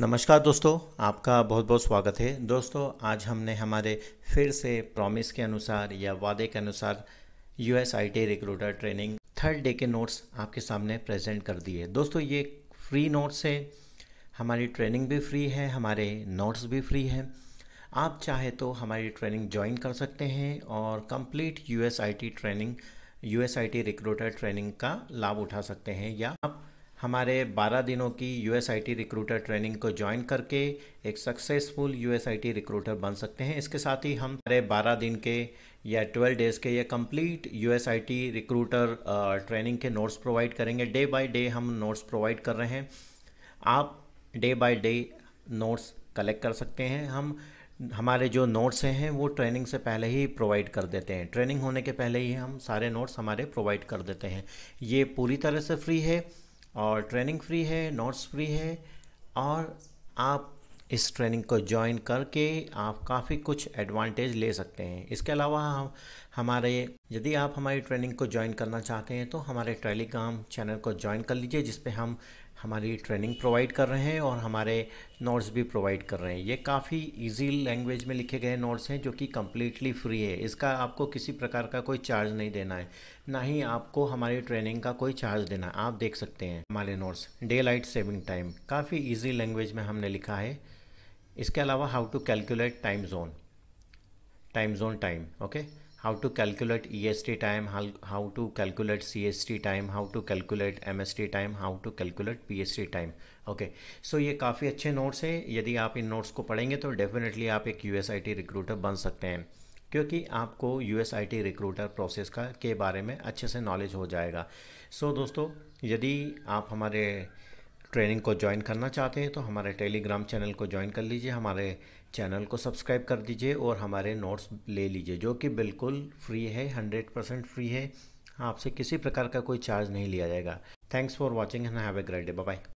नमस्कार दोस्तों आपका बहुत बहुत स्वागत है दोस्तों आज हमने हमारे फिर से प्रॉमिस के अनुसार या वादे के अनुसार U S I T recruiter training third day के नोट्स आपके सामने प्रेजेंट कर दिए दोस्तों ये फ्री नोट्स है हमारी ट्रेनिंग भी फ्री है हमारे नोट्स भी फ्री हैं आप चाहे तो हमारी ट्रेनिंग ज्वाइन कर सकते हैं और complete U S I T training U S I T recruiter training का लाभ उठा सकते हैं या आप हमारे 12 दिनों की यू एस रिक्रूटर ट्रेनिंग को ज्वाइन करके एक सक्सेसफुल यू एस रिक्रूटर बन सकते हैं इसके साथ ही हम हमारे 12 दिन के या 12 डेज़ के या complete U S recruiter training के नोट्स प्रोवाइड करेंगे डे बाय डे हम नोट्स प्रोवाइड कर रहे हैं आप day by day notes collect कर सकते हैं हम हमारे जो नोट्स हैं वो ट्रेनिंग से पहले ही प्रोवाइड कर देते हैं ट्रेनिंग होने के पहले ही हम सारे नोट्स हमारे प्रोवाइड कर देते हैं ये पूरी तरह से फ्री है और ट्रेनिंग फ्री है नोट्स फ्री है और आप इस ट्रेनिंग को ज्वाइन करके आप काफ़ी कुछ एडवांटेज ले सकते हैं इसके अलावा हम हमारे यदि आप हमारी ट्रेनिंग को ज्वाइन करना चाहते हैं तो हमारे टेलीग्राम चैनल को ज्वाइन कर लीजिए जिस पे हम हमारी ट्रेनिंग प्रोवाइड कर रहे हैं और हमारे नोट्स भी प्रोवाइड कर रहे हैं ये काफ़ी इजी लैंग्वेज में लिखे गए नोट्स हैं जो कि कम्प्लीटली फ्री है इसका आपको किसी प्रकार का कोई चार्ज नहीं देना है ना ही आपको हमारी ट्रेनिंग का कोई चार्ज देना है आप देख सकते हैं हमारे notes daylight saving time काफ़ी ईजी लैंग्वेज में हमने लिखा है इसके अलावा how to calculate time zone time zone time okay how to calculate EST time, how, how to calculate CST time, how to calculate MST time, how to calculate PST time. Okay okay. So so, ये काफ़ी अच्छे notes हैं यदि आप इन notes को पढ़ेंगे तो definitely आप एक यू रिक्रूटर बन सकते हैं क्योंकि आपको यू रिक्रूटर प्रोसेस का के बारे में अच्छे से नॉलेज हो जाएगा सो so, दोस्तों यदि आप हमारे ट्रेनिंग को ज्वाइन करना चाहते हैं तो हमारे टेलीग्राम चैनल को ज्वाइन कर लीजिए हमारे चैनल को सब्सक्राइब कर दीजिए और हमारे नोट्स ले लीजिए जो कि बिल्कुल फ्री है हंड्रेड परसेंट फ्री है आपसे किसी प्रकार का कोई चार्ज नहीं लिया जाएगा thanks for watching and have a great day bye